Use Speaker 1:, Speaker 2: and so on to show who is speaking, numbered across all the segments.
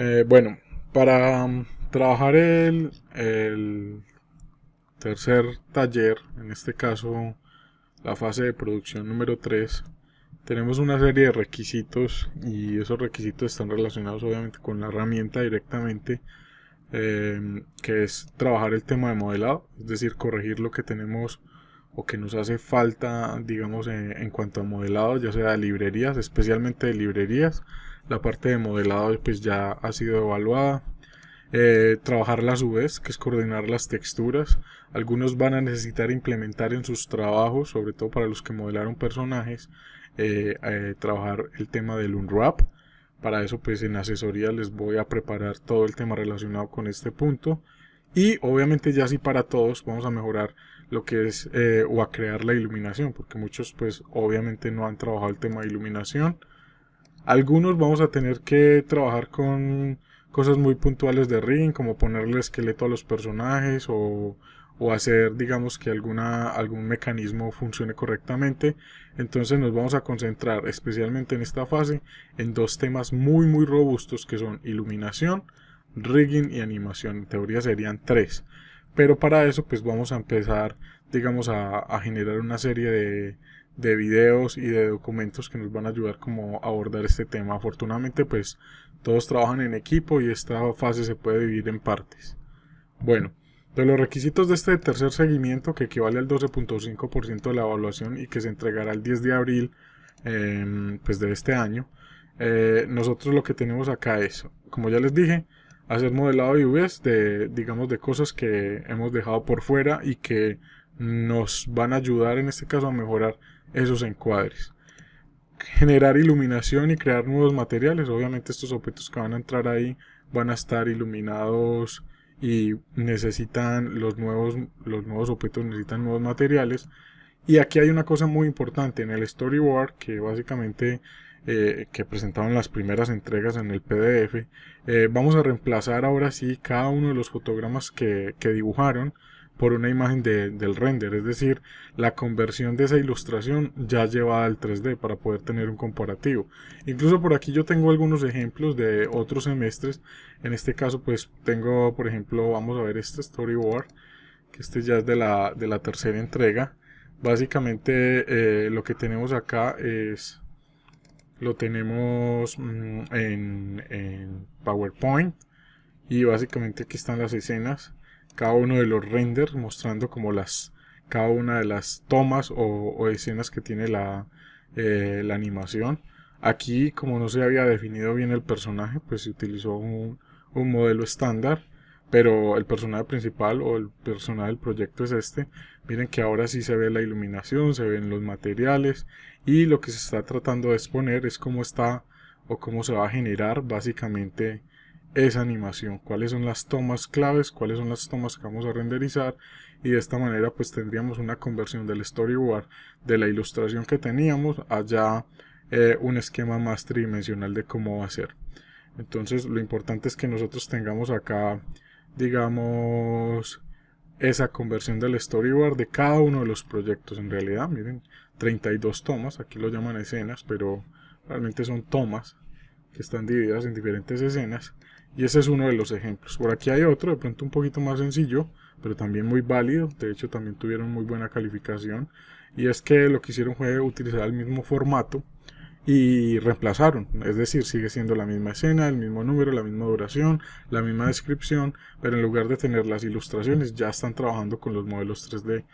Speaker 1: Eh, bueno, para um, trabajar el, el tercer taller, en este caso la fase de producción número 3, tenemos una serie de requisitos y esos requisitos están relacionados obviamente con la herramienta directamente em, que es trabajar el tema de modelado, es decir, corregir lo que tenemos o que nos hace falta, digamos, en, en cuanto a modelado, ya sea de librerías, especialmente de librerías, la parte de modelado pues ya ha sido evaluada. Eh, trabajarla a su vez, que es coordinar las texturas. Algunos van a necesitar implementar en sus trabajos, sobre todo para los que modelaron personajes, eh, eh, trabajar el tema del unwrap. Para eso pues en asesoría les voy a preparar todo el tema relacionado con este punto. Y obviamente ya si para todos vamos a mejorar lo que es o a crear la iluminación, porque muchos pues obviamente no han trabajado el tema de iluminación. Algunos vamos a tener que trabajar con cosas muy puntuales de rigging, como ponerle esqueleto a los personajes o, hacer, digamos, que alguna, algún mecanismo funcione correctamente. Entonces nos vamos a concentrar especialmente en esta fase en dos temas muy, muy robustos que son iluminación, rigging y animación. En teoría serían tres. Pero para eso pues vamos a empezar, digamos, a generar una serie de, de videos y de documentos que nos van a ayudar como a abordar este tema. Afortunadamente pues todos trabajan en equipo y esta fase se puede dividir en partes. Bueno, de los requisitos de este tercer seguimiento que equivale al 12.5% de la evaluación y que se entregará el 10 de abril em, pues de este año, eh, nosotros lo que tenemos acá es, como ya les dije, hacer modelado de IVs de, digamos, de cosas que hemos dejado por fuera y que nos van a ayudar en este caso a mejorar esos encuadres. Generar iluminación y crear nuevos materiales. Obviamente estos objetos que van a entrar ahí van a estar iluminados y necesitan los nuevos, los nuevos objetos, necesitan nuevos materiales. Y aquí hay una cosa muy importante en el storyboard que básicamente eh, que presentaron las primeras entregas en el PDF. Eh, vamos a reemplazar ahora sí cada uno de los fotogramas que, que dibujaron por una imagen del render, es decir, la conversión de esa ilustración ya llevada al 3D para poder tener un comparativo. Incluso por aquí yo tengo algunos ejemplos de otros semestres, en este caso pues tengo, por ejemplo, vamos a ver este storyboard, que este ya es de la, tercera entrega. Básicamente eh, lo que tenemos acá es, lo tenemos mm, en, en PowerPoint y básicamente aquí están las escenas cada uno de los renders mostrando como las cada una de las tomas o, escenas que tiene eh, la, animación. Aquí, como no se había definido bien el personaje, pues se utilizó un, un modelo estándar, pero el personaje principal o el personaje del proyecto es este. Miren que ahora sí se ve la iluminación, se ven los materiales y lo que se está tratando de exponer es cómo está o cómo se va a generar básicamente esa animación, cuáles son las tomas claves, cuáles son las tomas que vamos a renderizar y de esta manera pues tendríamos una conversión del storyboard de la ilustración que teníamos allá eh, un esquema más tridimensional de cómo va a ser. Entonces lo importante es que nosotros tengamos acá digamos esa conversión del storyboard de cada uno de los proyectos en realidad, miren 32 tomas, aquí lo llaman escenas pero realmente son tomas que están divididas en diferentes escenas y ese es uno de los ejemplos. Por aquí hay otro, de pronto un poquito más sencillo, pero también muy válido. De hecho, también tuvieron muy buena calificación. Y es que lo que hicieron fue utilizar el mismo formato y reemplazaron. Es decir, sigue siendo la misma escena, el mismo número, la misma duración, la misma descripción, pero en lugar de tener las ilustraciones, ya están trabajando con los modelos 3D.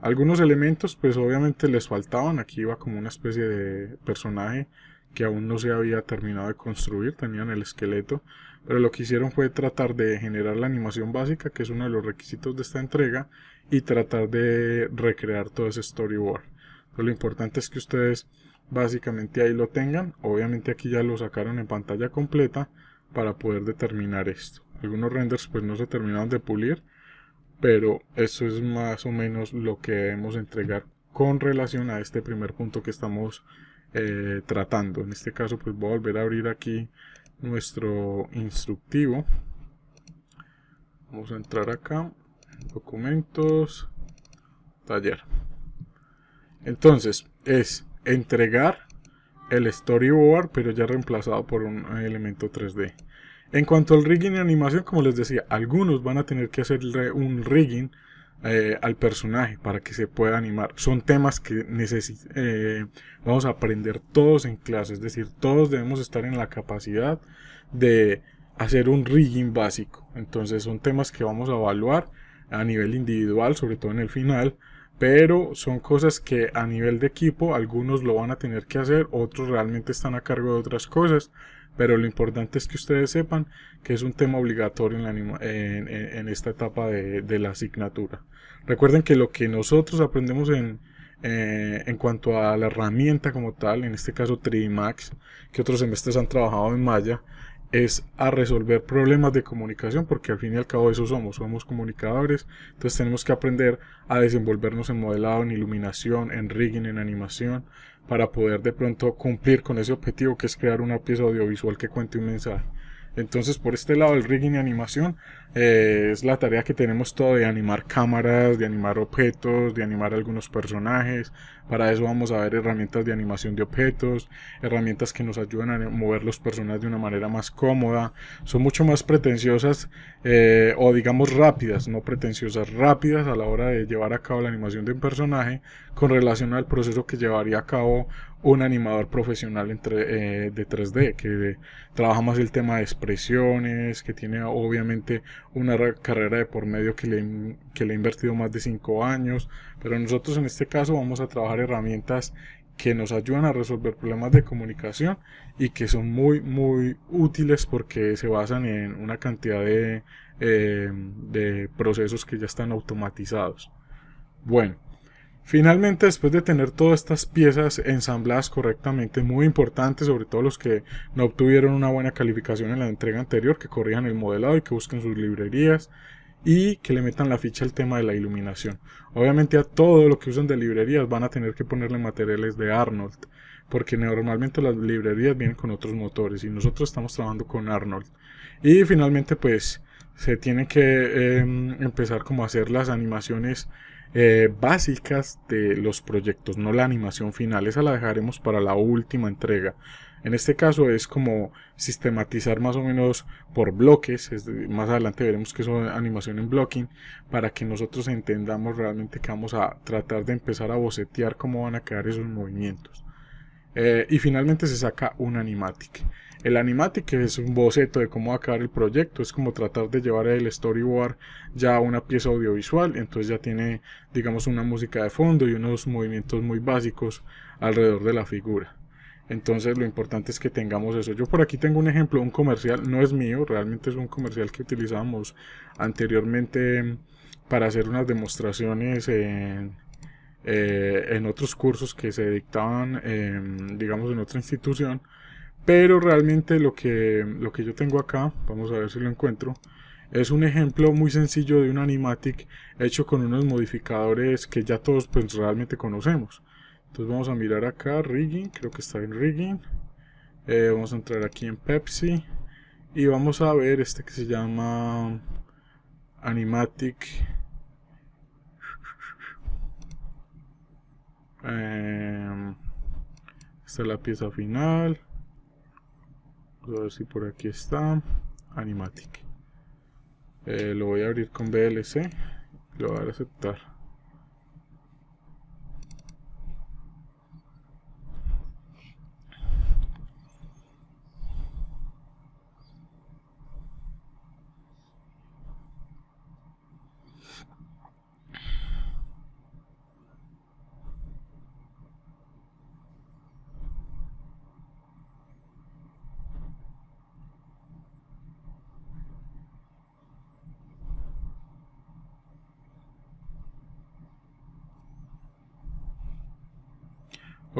Speaker 1: Algunos elementos, pues obviamente les faltaban. Aquí iba como una especie de personaje que aún no se había terminado de construir, tenían el esqueleto pero lo que hicieron fue tratar de generar la animación básica, que es uno de los requisitos de esta entrega, y tratar de recrear todo ese storyboard. lo importante es que ustedes básicamente ahí lo tengan. Obviamente aquí ya lo sacaron en pantalla completa para poder determinar esto. Algunos renders pues no se terminaron de pulir, pero eso es más o menos lo que debemos entregar con relación a este primer punto que estamos eh, tratando. En este caso pues voy a volver a abrir aquí nuestro instructivo vamos a entrar acá documentos taller entonces es entregar el storyboard pero ya reemplazado por un elemento 3D en cuanto al rigging y animación como les decía algunos van a tener que hacerle un rigging eh, al personaje para que se pueda animar. Son temas que eh, vamos a aprender todos en clase, es decir, todos debemos estar en la capacidad de hacer un rigging básico. Entonces son temas que vamos a evaluar a nivel individual, sobre todo en el final, pero son cosas que a nivel de equipo algunos lo van a tener que hacer, otros realmente están a cargo de otras cosas pero lo importante es que ustedes sepan que es un tema obligatorio en, esta etapa de, la asignatura. Recuerden que lo que nosotros aprendemos en, eh, cuanto a la herramienta como tal, en este caso Max que otros semestres han trabajado en Maya, es a resolver problemas de comunicación, porque al fin y al cabo eso somos, somos comunicadores, entonces tenemos que aprender a desenvolvernos en modelado, en iluminación, en rigging, en animación, para poder de pronto cumplir con ese objetivo que es crear una pieza audiovisual que cuente un mensaje. Entonces por este lado el rigging y animación eh, es la tarea que tenemos todo de animar cámaras, de animar objetos, de animar algunos personajes. Para eso vamos a ver herramientas de animación de objetos, herramientas que nos ayudan a mover los personajes de una manera más cómoda. Son mucho más pretenciosas eh, o digamos rápidas, no pretenciosas, rápidas a la hora de llevar a cabo la animación de un personaje con relación al proceso que llevaría a cabo un animador profesional eh, de 3D, que trabaja más el tema de expresiones, que tiene obviamente una carrera de por medio que le, ha invertido más de 5 años, pero nosotros en este caso vamos a trabajar herramientas que nos ayudan a resolver problemas de comunicación y que son muy muy útiles porque se basan en una cantidad de, eh, de procesos que ya están automatizados. Bueno, Finalmente, después de tener todas estas piezas ensambladas correctamente, muy importante, sobre todo los que no obtuvieron una buena calificación en la entrega anterior, que corrijan el modelado y que busquen sus librerías y que le metan la ficha al tema de la iluminación. Obviamente a todo lo que usan de librerías van a tener que ponerle materiales de Arnold, porque normalmente las librerías vienen con otros motores y nosotros estamos trabajando con Arnold. Y finalmente pues se tiene que em, empezar como a hacer las animaciones eh, básicas de los proyectos, no la animación final, esa la dejaremos para la última entrega. En este caso es como sistematizar más o menos por bloques, más adelante veremos que es animación en blocking, para que nosotros entendamos realmente que vamos a tratar de empezar a bocetear cómo van a quedar esos movimientos. Eh, y finalmente se saca un animatic. El animatic es un boceto de cómo va a acabar el proyecto, es como tratar de llevar el storyboard ya a una pieza audiovisual, entonces ya tiene, digamos, una música de fondo y unos movimientos muy básicos alrededor de la figura. Entonces lo importante es que tengamos eso. Yo por aquí tengo un ejemplo, un comercial, no es mío, realmente es un comercial que utilizamos anteriormente para hacer unas demostraciones en, eh, otros cursos que se dictaban, em, digamos, en otra institución. Pero realmente lo que, lo que yo tengo acá, vamos a ver si lo encuentro, es un ejemplo muy sencillo de un animatic hecho con unos modificadores que ya todos pues, realmente conocemos. Entonces vamos a mirar acá, rigging, creo que está en rigging. Eh, vamos a entrar aquí en Pepsi y vamos a ver este que se llama animatic em, esta es la pieza final a ver si por aquí está. Animatic. Eh, lo voy a abrir con VLC. Lo voy a dar a aceptar.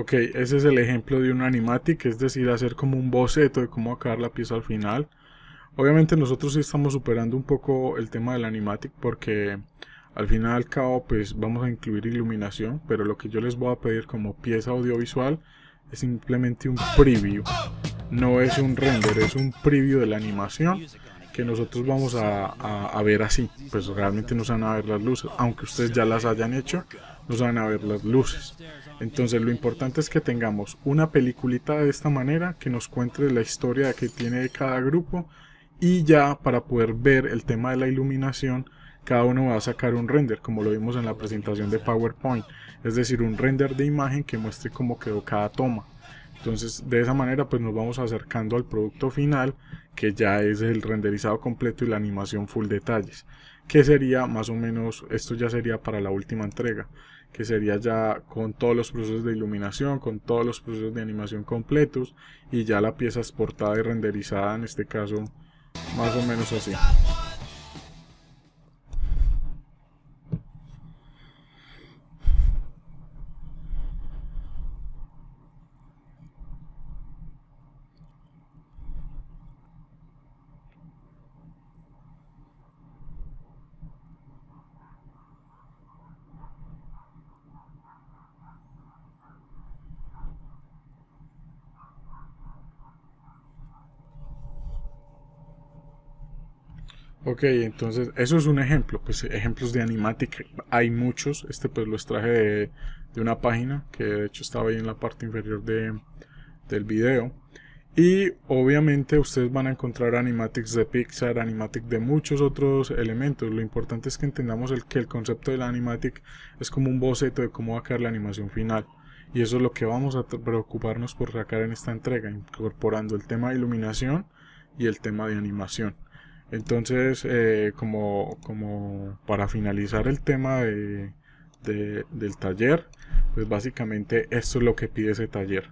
Speaker 1: Ok, ese es el ejemplo de un animatic, es decir, hacer como un boceto de cómo acabar la pieza al final. Obviamente nosotros sí estamos superando un poco el tema del animatic porque al final al cabo pues vamos a incluir iluminación, pero lo que yo les voy a pedir como pieza audiovisual es simplemente un preview. No es un render, es un preview de la animación que nosotros vamos a, a ver así. Pues realmente no se van a ver las luces, aunque ustedes ya las hayan hecho, nos van a ver las luces. Entonces lo importante es que tengamos una peliculita de esta manera que nos cuente la historia que tiene cada grupo y ya para poder ver el tema de la iluminación cada uno va a sacar un render como lo vimos en la presentación de PowerPoint, es decir un render de imagen que muestre cómo quedó cada toma. Entonces de esa manera pues nos vamos acercando al producto final que ya es el renderizado completo y la animación full detalles que sería más o menos, esto ya sería para la última entrega, que sería ya con todos los procesos de iluminación, con todos los procesos de animación completos y ya la pieza exportada y renderizada en este caso más o menos así. Ok, entonces eso es un ejemplo. Pues ejemplos de animatic, hay muchos. Este pues lo extraje de, una página que de hecho estaba ahí en la parte inferior del video. Y obviamente ustedes van a encontrar animatics de Pixar, animatic de muchos otros elementos. Lo importante es que entendamos el, que el concepto de la animatic es como un boceto de cómo va a quedar la animación final. Y eso es lo que vamos a preocuparnos por sacar en esta entrega, incorporando el tema de iluminación y el tema de animación. Entonces, eh, como, como para finalizar el tema del taller, pues básicamente esto es lo que pide ese taller.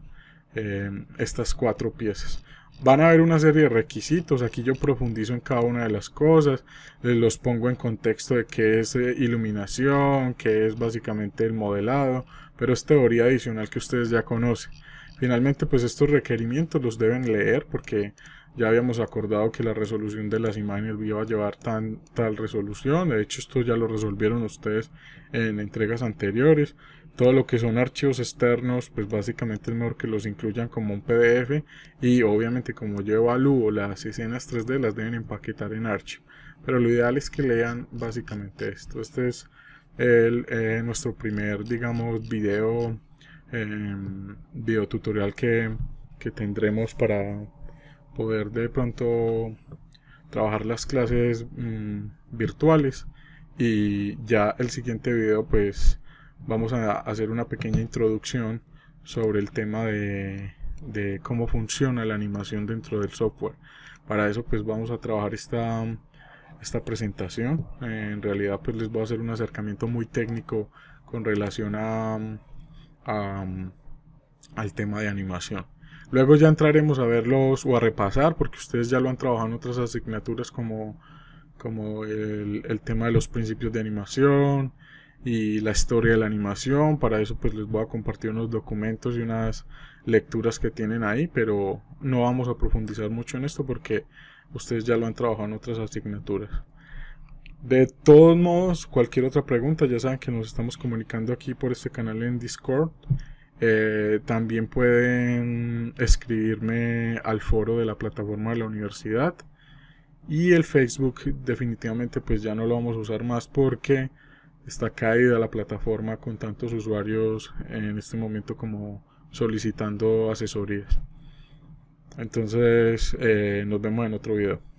Speaker 1: Eh, estas cuatro piezas. Van a haber una serie de requisitos, aquí yo profundizo en cada una de las cosas, eh, los pongo en contexto de qué es iluminación, qué es básicamente el modelado, pero es teoría adicional que ustedes ya conocen. Finalmente, pues estos requerimientos los deben leer porque ya habíamos acordado que la resolución de las imágenes iba a llevar tan, tal resolución. De hecho, esto ya lo resolvieron ustedes en entregas anteriores. Todo lo que son archivos externos, pues básicamente es mejor que los incluyan como un PDF. Y obviamente como yo evalúo las escenas 3D, las deben empaquetar en archivo. Pero lo ideal es que lean básicamente esto. Este es el, eh, nuestro primer, digamos, video, em, video tutorial que tendremos para poder de pronto trabajar las clases mm, virtuales y ya el siguiente video pues vamos a hacer una pequeña introducción sobre el tema de, cómo funciona la animación dentro del software para eso pues vamos a trabajar esta, esta presentación en realidad pues les voy a hacer un acercamiento muy técnico con relación a al tema de animación Luego ya entraremos a verlos o a repasar, porque ustedes ya lo han trabajado en otras asignaturas como, como el, tema de los principios de animación y la historia de la animación. Para eso pues les voy a compartir unos documentos y unas lecturas que tienen ahí, pero no vamos a profundizar mucho en esto porque ustedes ya lo han trabajado en otras asignaturas. De todos modos, cualquier otra pregunta, ya saben que nos estamos comunicando aquí por este canal en Discord. Eh, también pueden escribirme al foro de la plataforma de la universidad. Y el Facebook definitivamente pues ya no lo vamos a usar más porque está caída la plataforma con tantos usuarios en este momento como solicitando asesorías. Entonces eh, nos vemos en otro video.